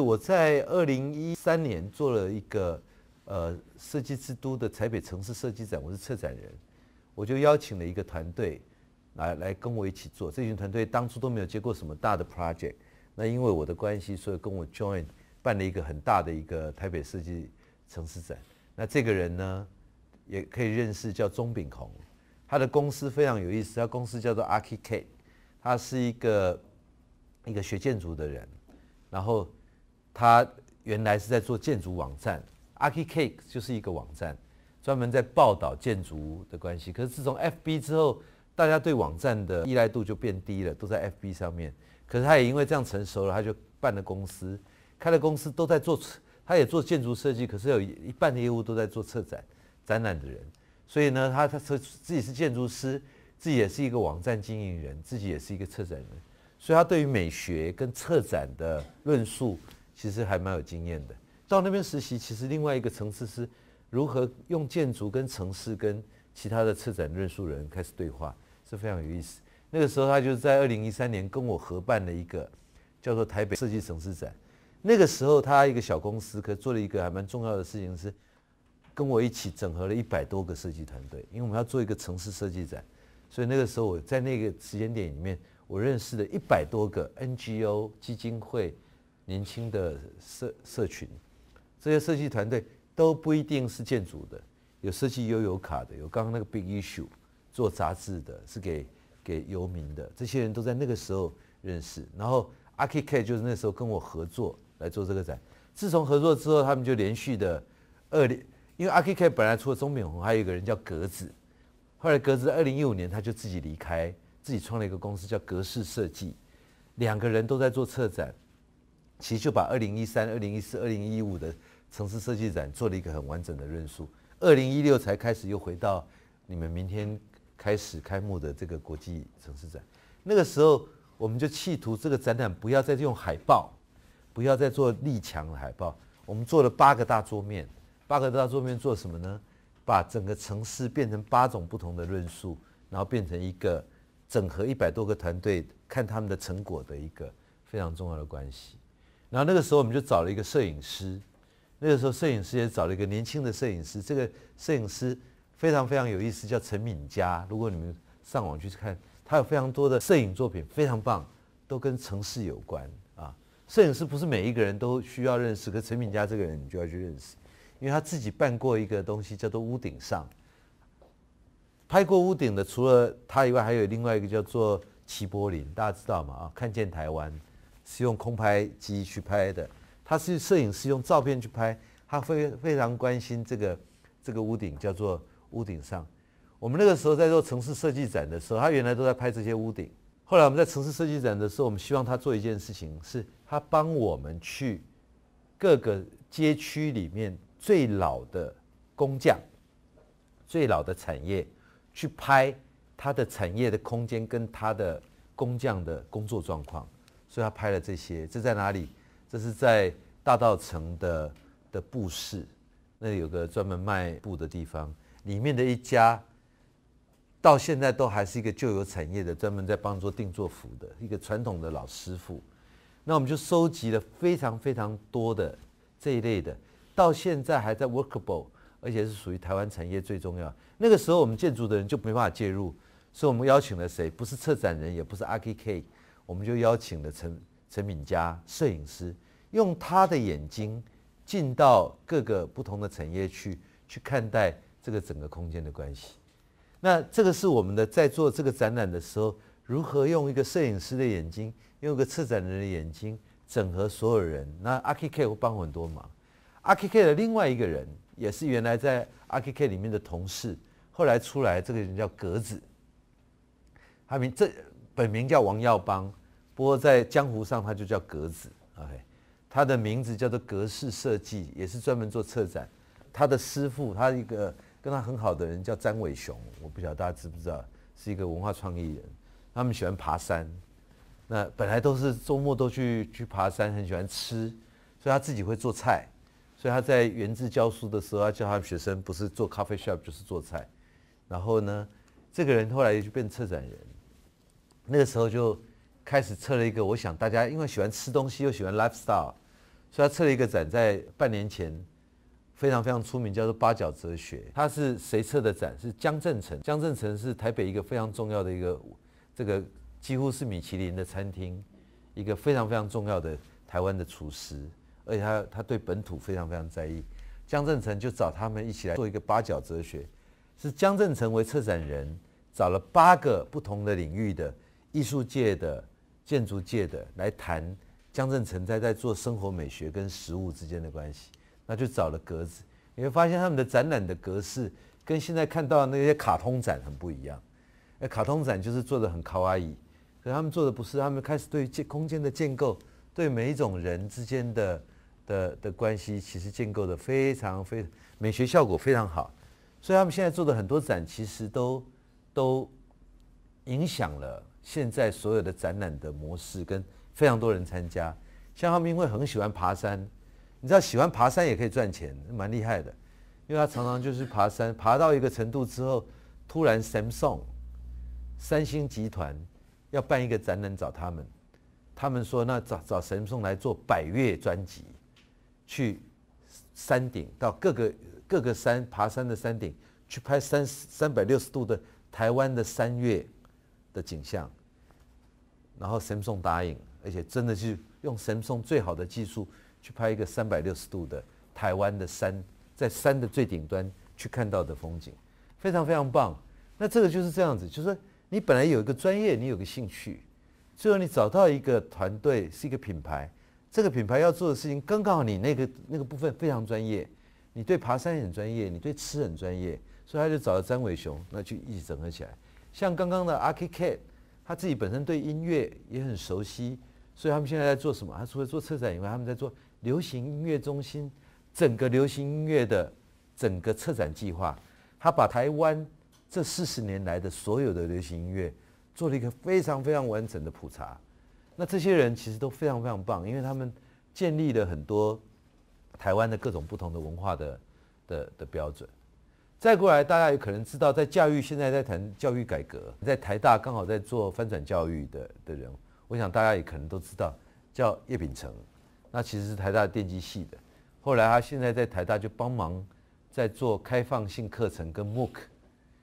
我在二零一三年做了一个，呃，设计之都的台北城市设计展，我是策展人，我就邀请了一个团队，来来跟我一起做。这群团队当初都没有接过什么大的 project，那因为我的关系，所以跟我 join 办了一个很大的一个台北设计城市展。那这个人呢，也可以认识，叫钟炳宏，他的公司非常有意思，他公司叫做 Architect，他是一个一个学建筑的人，然后。他原来是在做建筑网站，Archicake 就是一个网站，专门在报道建筑的关系。可是自从 FB 之后，大家对网站的依赖度就变低了，都在 FB 上面。可是他也因为这样成熟了，他就办了公司，开了公司都在做，他也做建筑设计，可是有一半的业务都在做策展，展览的人。所以呢，他他说自己是建筑师，自己也是一个网站经营人，自己也是一个策展人。所以他对于美学跟策展的论述。其实还蛮有经验的。到那边实习，其实另外一个层次是，如何用建筑跟城市跟其他的策展论述人开始对话，是非常有意思。那个时候他就是在二零一三年跟我合办了一个叫做台北设计城市展。那个时候他一个小公司，可做了一个还蛮重要的事情是，跟我一起整合了一百多个设计团队，因为我们要做一个城市设计展，所以那个时候我在那个时间点里面，我认识了一百多个 NGO 基金会。年轻的社社群，这些设计团队都不一定是建筑的，有设计悠游卡的，有刚刚那个 Big Issue 做杂志的，是给给游民的。这些人都在那个时候认识，然后 a r c h i c 就是那时候跟我合作来做这个展。自从合作之后，他们就连续的二零，因为 a r c h i c 本来除了钟炳宏，还有一个人叫格子，后来格子二零一五年他就自己离开，自己创了一个公司叫格式设计，两个人都在做策展。其实就把二零一三、二零一四、二零一五的城市设计展做了一个很完整的论述。二零一六才开始又回到你们明天开始开幕的这个国际城市展。那个时候，我们就企图这个展览不要再用海报，不要再做立墙的海报。我们做了八个大桌面，八个大桌面做什么呢？把整个城市变成八种不同的论述，然后变成一个整合一百多个团队看他们的成果的一个非常重要的关系。然后那个时候我们就找了一个摄影师，那个时候摄影师也找了一个年轻的摄影师，这个摄影师非常非常有意思，叫陈敏佳。如果你们上网去看，他有非常多的摄影作品，非常棒，都跟城市有关啊。摄影师不是每一个人都需要认识，可陈敏佳这个人你就要去认识，因为他自己办过一个东西叫做屋顶上，拍过屋顶的除了他以外，还有另外一个叫做齐柏林，大家知道吗？啊，看见台湾。是用空拍机去拍的，他是摄影师用照片去拍。他非非常关心这个这个屋顶，叫做屋顶上。我们那个时候在做城市设计展的时候，他原来都在拍这些屋顶。后来我们在城市设计展的时候，我们希望他做一件事情，是他帮我们去各个街区里面最老的工匠、最老的产业去拍他的产业的空间跟他的工匠的工作状况。所以他拍了这些，这在哪里？这是在大道城的的布市，那里有个专门卖布的地方，里面的一家到现在都还是一个旧有产业的，专门在帮做定做服的一个传统的老师傅。那我们就收集了非常非常多的这一类的，到现在还在 workable，而且是属于台湾产业最重要。那个时候我们建筑的人就没办法介入，所以我们邀请了谁？不是策展人，也不是 RKK。我们就邀请了陈陈敏佳摄影师，用他的眼睛进到各个不同的产业去，去看待这个整个空间的关系。那这个是我们的在做这个展览的时候，如何用一个摄影师的眼睛，用一个策展人的眼睛，整合所有人。那阿 k k 会帮我很多忙。阿 k k 的另外一个人，也是原来在阿 k k 里面的同事，后来出来这个人叫格子，他名这本名叫王耀邦。不过在江湖上，他就叫格子。OK，他的名字叫做格式设计，也是专门做策展。他的师傅，他一个跟他很好的人叫詹伟雄，我不晓得大家知不知道，是一个文化创意人。他们喜欢爬山，那本来都是周末都去去爬山，很喜欢吃，所以他自己会做菜。所以他在原志教书的时候，他教他们学生不是做咖啡 shop 就是做菜。然后呢，这个人后来就变策展人，那个时候就。开始测了一个，我想大家因为喜欢吃东西又喜欢 lifestyle，所以他测了一个展，在半年前非常非常出名，叫做八角哲学。他是谁测的展？是江正成。江正成是台北一个非常重要的一个，这个几乎是米其林的餐厅，一个非常非常重要的台湾的厨师，而且他他对本土非常非常在意。江正成就找他们一起来做一个八角哲学，是江正成为策展人，找了八个不同的领域的艺术界的。建筑界的来谈，江正成在在做生活美学跟食物之间的关系，那就找了格子，你会发现他们的展览的格式跟现在看到那些卡通展很不一样。那卡通展就是做的很卡哇伊，可他们做的不是，他们开始对建空间的建构，对每一种人之间的的的关系，其实建构的非常非美学效果非常好，所以他们现在做的很多展其实都都影响了。现在所有的展览的模式跟非常多人参加，他浩明会很喜欢爬山，你知道喜欢爬山也可以赚钱，蛮厉害的，因为他常常就是爬山，爬到一个程度之后，突然 Samsung 三星集团要办一个展览找他们，他们说那找找 Samsung 来做百月专辑，去山顶到各个各个山爬山的山顶去拍三三百六十度的台湾的山岳的景象。然后 Samsung 答应，而且真的是用 Samsung 最好的技术去拍一个三百六十度的台湾的山，在山的最顶端去看到的风景，非常非常棒。那这个就是这样子，就是说你本来有一个专业，你有个兴趣，最后你找到一个团队，是一个品牌，这个品牌要做的事情，刚刚好你那个那个部分非常专业，你对爬山很专业，你对吃很专业，所以他就找了詹伟雄，那就一起整合起来。像刚刚的阿 K K。他自己本身对音乐也很熟悉，所以他们现在在做什么？他除了做策展以外，他们在做流行音乐中心，整个流行音乐的整个策展计划。他把台湾这四十年来的所有的流行音乐做了一个非常非常完整的普查。那这些人其实都非常非常棒，因为他们建立了很多台湾的各种不同的文化的的的标准。再过来，大家也可能知道，在教育现在在谈教育改革，在台大刚好在做翻转教育的的人，我想大家也可能都知道，叫叶秉成，那其实是台大电机系的。后来他现在在台大就帮忙在做开放性课程跟 MOOC，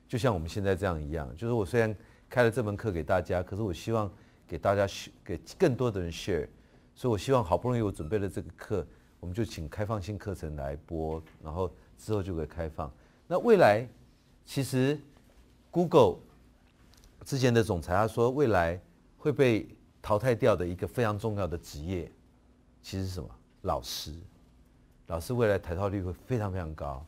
就像我们现在这样一样，就是我虽然开了这门课给大家，可是我希望给大家给更多的人 share，所以我希望好不容易我准备了这个课，我们就请开放性课程来播，然后之后就会开放。那未来，其实 Google 之前的总裁他说，未来会被淘汰掉的一个非常重要的职业，其实什么？老师，老师未来淘套率会非常非常高。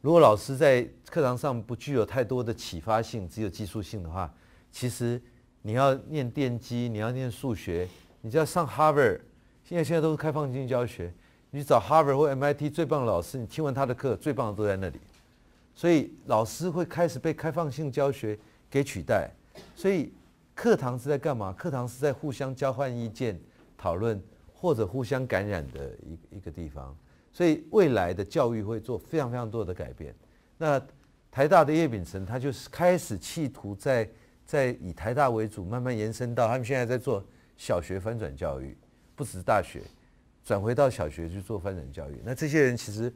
如果老师在课堂上不具有太多的启发性，只有技术性的话，其实你要念电机，你要念数学，你就要上 Harvard。现在现在都是开放性教学，你找 Harvard 或 MIT 最棒的老师，你听完他的课，最棒的都在那里。所以老师会开始被开放性教学给取代，所以课堂是在干嘛？课堂是在互相交换意见、讨论或者互相感染的一一个地方。所以未来的教育会做非常非常多的改变。那台大的叶秉成他就是开始企图在在以台大为主，慢慢延伸到他们现在在做小学翻转教育，不只是大学，转回到小学去做翻转教育。那这些人其实。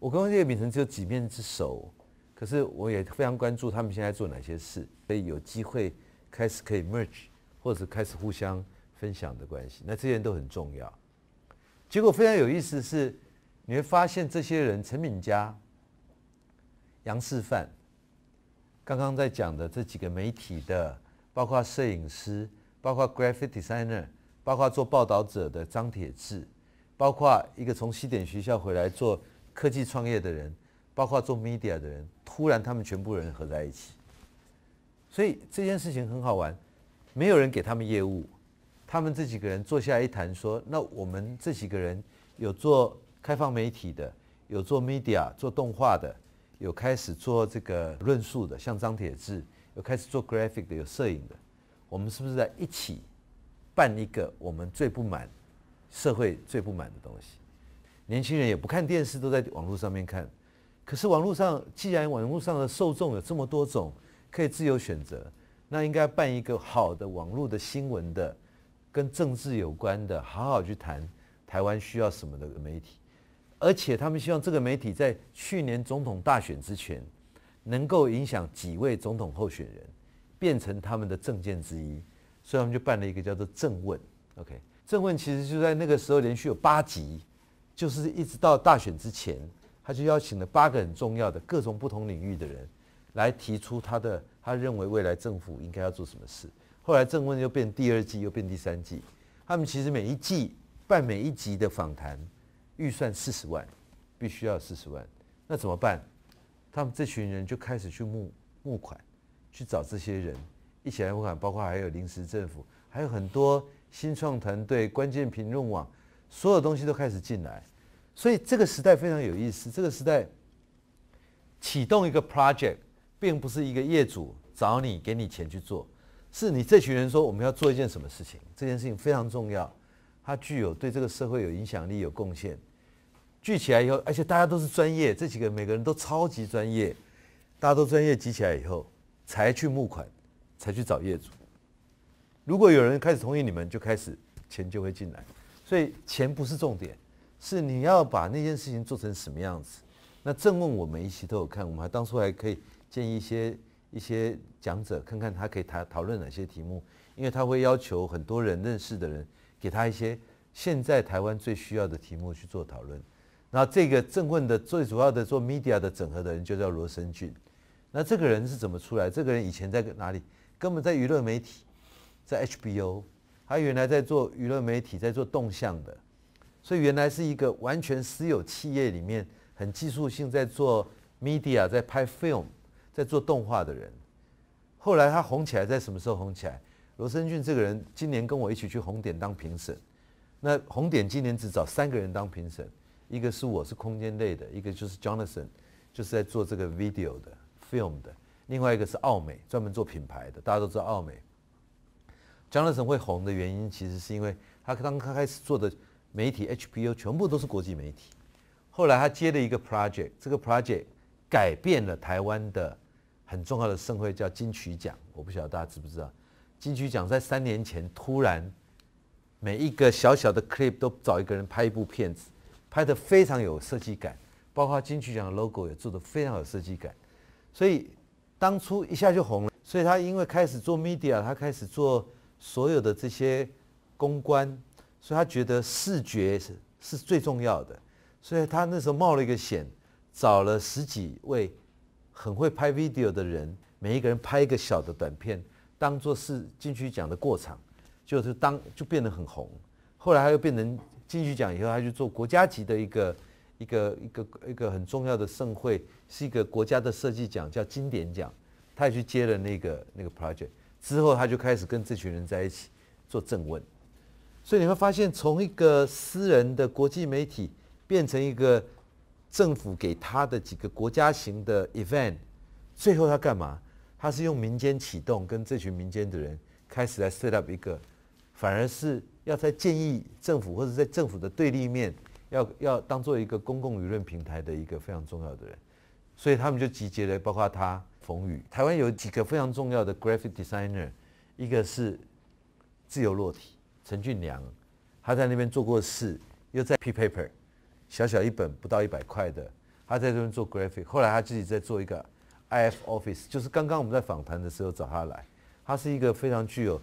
我跟叶秉成只有几面之熟，可是我也非常关注他们现在做哪些事，所以有机会开始可以 merge，或者是开始互相分享的关系，那这些都很重要。结果非常有意思是，你会发现这些人陈敏佳、杨示范，刚刚在讲的这几个媒体的，包括摄影师，包括 graphic designer，包括做报道者的张铁志，包括一个从西点学校回来做。科技创业的人，包括做 media 的人，突然他们全部人合在一起，所以这件事情很好玩。没有人给他们业务，他们这几个人坐下来一谈，说：“那我们这几个人有做开放媒体的，有做 media、做动画的，有开始做这个论述的，像张铁志，有开始做 graphic 的，有摄影的。我们是不是在一起办一个我们最不满、社会最不满的东西？”年轻人也不看电视，都在网络上面看。可是网络上，既然网络上的受众有这么多种，可以自由选择，那应该办一个好的网络的新闻的，跟政治有关的，好好去谈台湾需要什么的媒体。而且他们希望这个媒体在去年总统大选之前，能够影响几位总统候选人，变成他们的政见之一。所以他们就办了一个叫做《政问》，OK，《政问》其实就在那个时候连续有八集。就是一直到大选之前，他就邀请了八个很重要的各种不同领域的人，来提出他的他认为未来政府应该要做什么事。后来政问又变第二季，又变第三季，他们其实每一季办每一集的访谈，预算四十万，必须要四十万，那怎么办？他们这群人就开始去募募款，去找这些人一起来募款，包括还有临时政府，还有很多新创团队、关键评论网。所有东西都开始进来，所以这个时代非常有意思。这个时代启动一个 project，并不是一个业主找你给你钱去做，是你这群人说我们要做一件什么事情，这件事情非常重要，它具有对这个社会有影响力、有贡献。聚起来以后，而且大家都是专业，这几个每个人都超级专业，大家都专业，集起来以后才去募款，才去找业主。如果有人开始同意你们，就开始钱就会进来。所以钱不是重点，是你要把那件事情做成什么样子。那正问我们一期都有看，我们还当初还可以建议一些一些讲者，看看他可以谈讨论哪些题目，因为他会要求很多人认识的人给他一些现在台湾最需要的题目去做讨论。那这个正问的最主要的做 media 的整合的人就叫罗生俊，那这个人是怎么出来？这个人以前在哪里？根本在娱乐媒体，在 HBO。他原来在做娱乐媒体，在做动向的，所以原来是一个完全私有企业里面很技术性在做 media 在拍 film 在做动画的人。后来他红起来，在什么时候红起来？罗生俊这个人今年跟我一起去红点当评审。那红点今年只找三个人当评审，一个是我是空间类的，一个就是 j o n a t h a n 就是在做这个 video 的 film 的，另外一个是奥美，专门做品牌的，大家都知道奥美。江乐成会红的原因，其实是因为他刚刚开始做的媒体 HBO 全部都是国际媒体。后来他接了一个 project，这个 project 改变了台湾的很重要的盛会，叫金曲奖。我不晓得大家知不知道，金曲奖在三年前突然每一个小小的 clip 都找一个人拍一部片子，拍得非常有设计感，包括金曲奖的 logo 也做得非常有设计感，所以当初一下就红了。所以他因为开始做 media，他开始做。所有的这些公关，所以他觉得视觉是是最重要的，所以他那时候冒了一个险，找了十几位很会拍 video 的人，每一个人拍一个小的短片，当做是金曲奖的过场，就是当就变得很红。后来他又变成金曲奖以后，他就做国家级的一个一个一个一个很重要的盛会，是一个国家的设计奖，叫经典奖，他也去接了那个那个 project。之后，他就开始跟这群人在一起做证问，所以你会发现，从一个私人的国际媒体变成一个政府给他的几个国家型的 event，最后他干嘛？他是用民间启动，跟这群民间的人开始来 set up 一个，反而是要在建议政府，或者在政府的对立面，要要当做一个公共舆论平台的一个非常重要的人，所以他们就集结了，包括他。冯宇，台湾有几个非常重要的 graphic designer，一个是自由落体陈俊良，他在那边做过事，又在 P paper，小小一本不到一百块的，他在这边做 graphic，后来他自己在做一个 I F office，就是刚刚我们在访谈的时候找他来，他是一个非常具有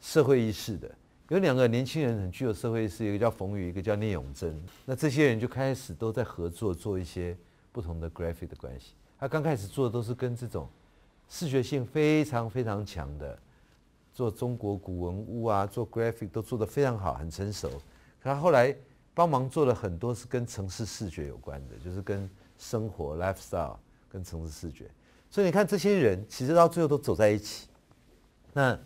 社会意识的，有两个年轻人很具有社会意识，一个叫冯宇，一个叫聂永贞。那这些人就开始都在合作做一些不同的 graphic 的关系。他刚开始做的都是跟这种视觉性非常非常强的，做中国古文物啊，做 graphic 都做得非常好，很成熟。可他后来帮忙做了很多是跟城市视觉有关的，就是跟生活 lifestyle 跟城市视觉。所以你看这些人，其实到最后都走在一起。那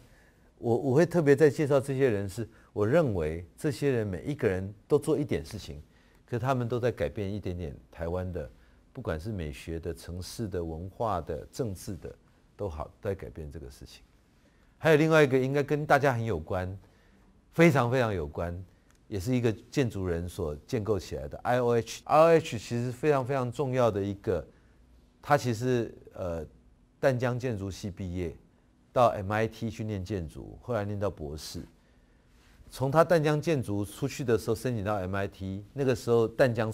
我我会特别在介绍这些人，是我认为这些人每一个人都做一点事情，可他们都在改变一点点台湾的。不管是美学的、城市的文化的、政治的，都好在改变这个事情。还有另外一个应该跟大家很有关，非常非常有关，也是一个建筑人所建构起来的。I O H I O H 其实非常非常重要的一个，他其实呃，淡江建筑系毕业，到 M I T 去念建筑，后来念到博士。从他淡江建筑出去的时候申请到 M I T，那个时候淡江。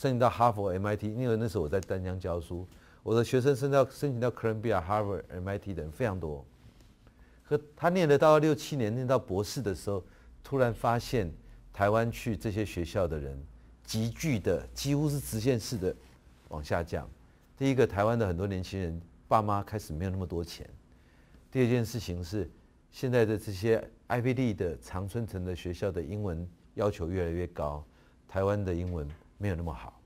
申请到哈佛、MIT，因为那时候我在丹江教书，我的学生申到申请到哥伦比亚、哈佛、MIT 的人非常多。可他念了到六七年，念到博士的时候，突然发现台湾去这些学校的人急剧的，几乎是直线式的往下降。第一个，台湾的很多年轻人爸妈开始没有那么多钱；第二件事情是，现在的这些 IBD 的常春藤的学校的英文要求越来越高，台湾的英文。没有那么好。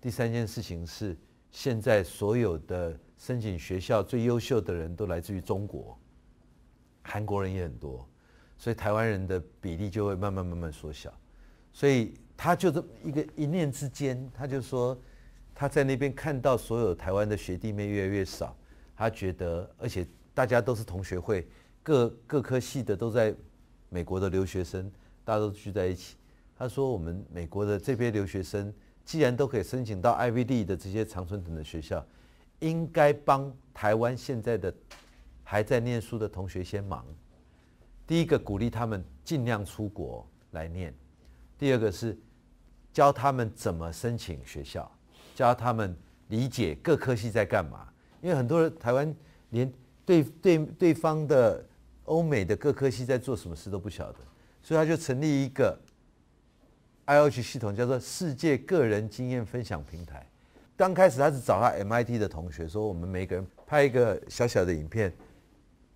第三件事情是，现在所有的申请学校最优秀的人都来自于中国，韩国人也很多，所以台湾人的比例就会慢慢慢慢缩小。所以他就这么一个一念之间，他就说他在那边看到所有台湾的学弟妹越来越少，他觉得而且大家都是同学会，各各科系的都在美国的留学生，大家都聚在一起。他说：“我们美国的这批留学生，既然都可以申请到 I V D 的这些常春藤的学校，应该帮台湾现在的还在念书的同学先忙。第一个鼓励他们尽量出国来念；第二个是教他们怎么申请学校，教他们理解各科系在干嘛。因为很多人台湾连对对对方的欧美的各科系在做什么事都不晓得，所以他就成立一个。” iH o 系统叫做世界个人经验分享平台。刚开始他是找他 MIT 的同学说：“我们每个人拍一个小小的影片，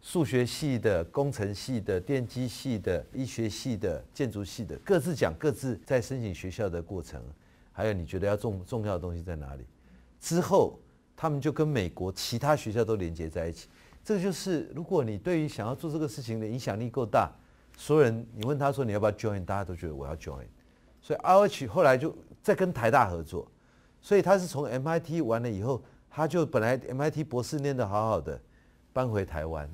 数学系的、工程系的、电机系的、医学系的、建筑系的，各自讲各自在申请学校的过程，还有你觉得要重重要的东西在哪里。”之后他们就跟美国其他学校都连接在一起。这个就是，如果你对于想要做这个事情的影响力够大，所有人你问他说你要不要 join，大家都觉得我要 join。所以 R H 后来就再跟台大合作，所以他是从 MIT 完了以后，他就本来 MIT 博士念得好好的，搬回台湾，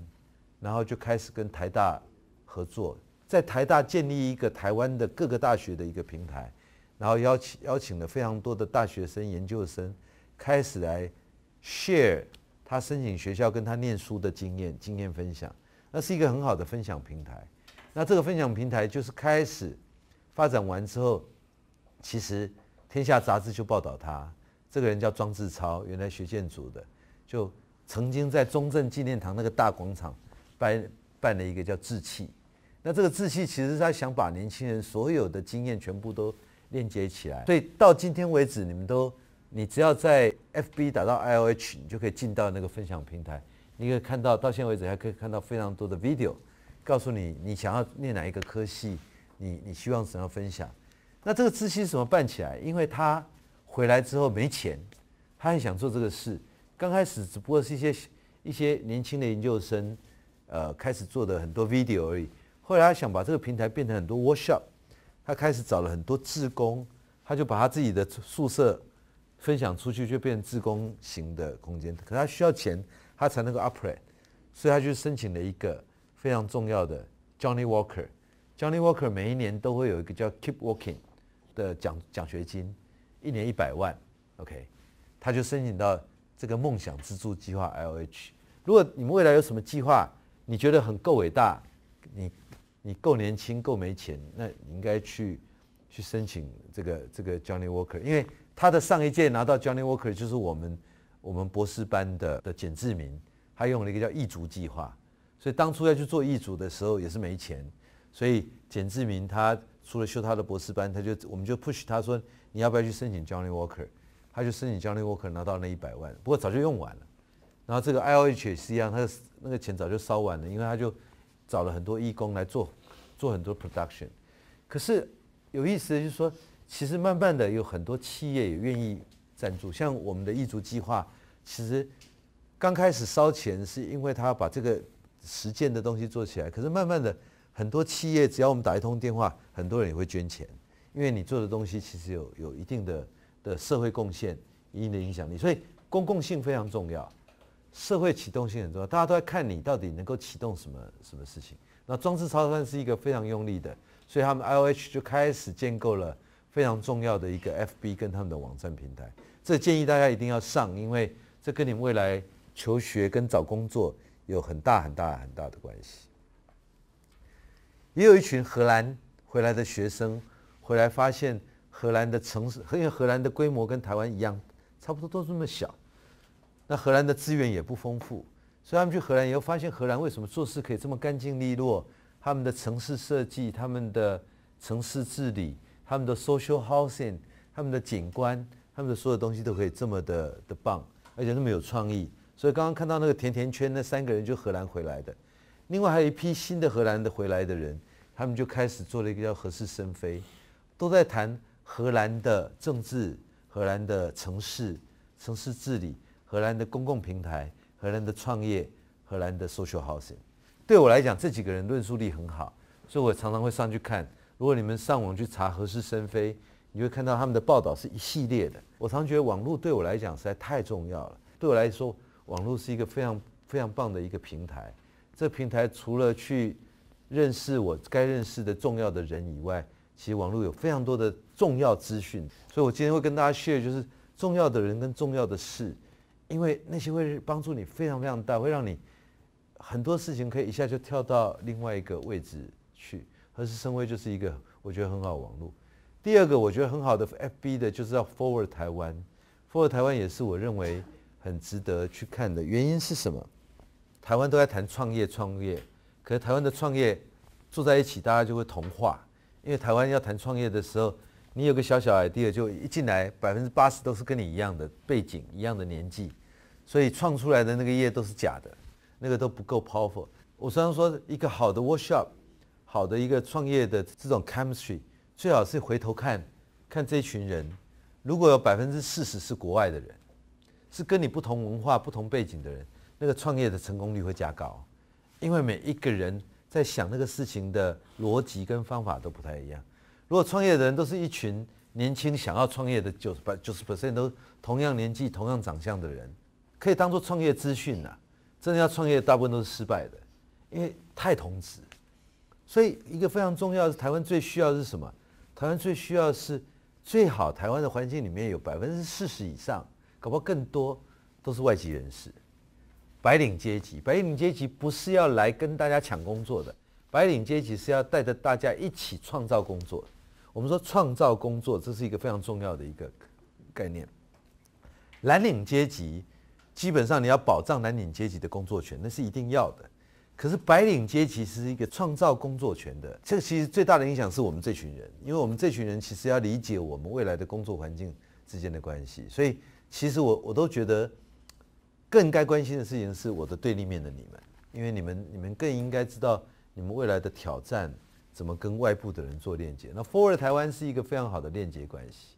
然后就开始跟台大合作，在台大建立一个台湾的各个大学的一个平台，然后邀请邀请了非常多的大学生、研究生，开始来 share 他申请学校跟他念书的经验经验分享，那是一个很好的分享平台。那这个分享平台就是开始。发展完之后，其实《天下》杂志就报道他，这个人叫庄志超，原来学建筑的，就曾经在中正纪念堂那个大广场办办了一个叫志气。那这个志气，其实他想把年轻人所有的经验全部都链接起来。所以到今天为止，你们都你只要在 FB 打到 I O H，你就可以进到那个分享平台，你可以看到，到现在为止还可以看到非常多的 video，告诉你你想要念哪一个科系。你你希望怎样分享？那这个资金怎么办起来？因为他回来之后没钱，他很想做这个事。刚开始只不过是一些一些年轻的研究生，呃，开始做的很多 video 而已。后来他想把这个平台变成很多 workshop，他开始找了很多志工，他就把他自己的宿舍分享出去，就变成志工型的空间。可他需要钱，他才能够 operate，所以他就申请了一个非常重要的 Johnny Walker。Johnny Walker 每一年都会有一个叫 Keep Working 的奖奖学金，一年一百万，OK，他就申请到这个梦想资助计划 LH。如果你们未来有什么计划，你觉得很够伟大，你你够年轻够没钱，那你应该去去申请这个这个 Johnny Walker，因为他的上一届拿到 Johnny Walker 就是我们我们博士班的的简志明，他用了一个叫异族计划，所以当初要去做异族的时候也是没钱。所以简志明他除了修他的博士班，他就我们就 push 他说你要不要去申请 j o h n n y Walker，他就申请 j o h n n y Walker 拿到那一百万，不过早就用完了。然后这个 I O h 也是一样，他那个钱早就烧完了，因为他就找了很多义工来做做很多 production。可是有意思的就是说，其实慢慢的有很多企业也愿意赞助，像我们的义足计划，其实刚开始烧钱是因为他把这个实践的东西做起来，可是慢慢的。很多企业只要我们打一通电话，很多人也会捐钱，因为你做的东西其实有有一定的的社会贡献、一定的影响力，所以公共性非常重要，社会启动性很重要，大家都在看你到底能够启动什么什么事情。那装置超算是一个非常用力的，所以他们 I O H 就开始建构了非常重要的一个 F B 跟他们的网站平台，这建议大家一定要上，因为这跟你未来求学跟找工作有很大很大很大的关系。也有一群荷兰回来的学生回来，发现荷兰的城市，因为荷兰的规模跟台湾一样，差不多都这么小。那荷兰的资源也不丰富，所以他们去荷兰以后，发现荷兰为什么做事可以这么干净利落？他们的城市设计、他们的城市治理、他们的 social housing、他们的景观、他们的所有东西都可以这么的的棒，而且那么有创意。所以刚刚看到那个甜甜圈，那三个人就荷兰回来的。另外还有一批新的荷兰的回来的人，他们就开始做了一个叫《何事生非》，都在谈荷兰的政治、荷兰的城市、城市治理、荷兰的公共平台、荷兰的创业、荷兰的 social housing。对我来讲，这几个人论述力很好，所以我常常会上去看。如果你们上网去查《何事生非》，你会看到他们的报道是一系列的。我常觉得网络对我来讲实在太重要了。对我来说，网络是一个非常非常棒的一个平台。这平台除了去认识我该认识的重要的人以外，其实网络有非常多的重要资讯，所以我今天会跟大家 share 就是重要的人跟重要的事，因为那些会帮助你非常非常大，会让你很多事情可以一下就跳到另外一个位置去。何时生辉就是一个我觉得很好的网络。第二个我觉得很好的 FB 的就是叫 Forward 台湾，Forward 台湾也是我认为很值得去看的原因是什么？台湾都在谈创业，创业，可是台湾的创业坐在一起，大家就会同化，因为台湾要谈创业的时候，你有个小小 idea 就一进来，百分之八十都是跟你一样的背景、一样的年纪，所以创出来的那个业都是假的，那个都不够 powerful。我常常说，一个好的 workshop，好的一个创业的这种 chemistry，最好是回头看看这群人，如果有百分之四十是国外的人，是跟你不同文化、不同背景的人。那个创业的成功率会加高，因为每一个人在想那个事情的逻辑跟方法都不太一样。如果创业的人都是一群年轻想要创业的九八九十 percent 都同样年纪、同样长相的人，可以当做创业资讯呐。真的要创业，大部分都是失败的，因为太同质。所以一个非常重要是，台湾最需要的是什么？台湾最需要是最好台湾的环境里面有百分之四十以上，搞不好更多都是外籍人士。白领阶级，白领阶级不是要来跟大家抢工作的，白领阶级是要带着大家一起创造工作。我们说创造工作，这是一个非常重要的一个概念。蓝领阶级，基本上你要保障蓝领阶级的工作权，那是一定要的。可是白领阶级是一个创造工作权的，这其实最大的影响是我们这群人，因为我们这群人其实要理解我们未来的工作环境之间的关系，所以其实我我都觉得。更该关心的事情是我的对立面的你们，因为你们你们更应该知道你们未来的挑战怎么跟外部的人做链接。那 Forward 台湾是一个非常好的链接关系。